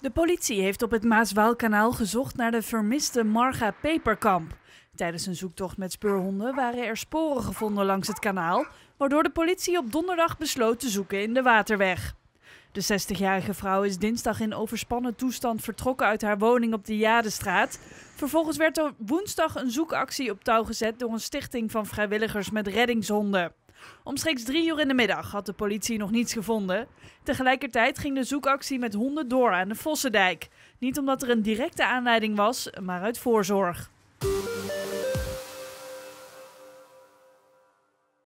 De politie heeft op het Maaswaalkanaal gezocht naar de vermiste Marga Peperkamp. Tijdens een zoektocht met speurhonden waren er sporen gevonden langs het kanaal, waardoor de politie op donderdag besloot te zoeken in de waterweg. De 60-jarige vrouw is dinsdag in overspannen toestand vertrokken uit haar woning op de Jadestraat. Vervolgens werd er woensdag een zoekactie op touw gezet door een stichting van vrijwilligers met reddingshonden. Omstreeks drie uur in de middag had de politie nog niets gevonden. Tegelijkertijd ging de zoekactie met honden door aan de Vossendijk. Niet omdat er een directe aanleiding was, maar uit voorzorg.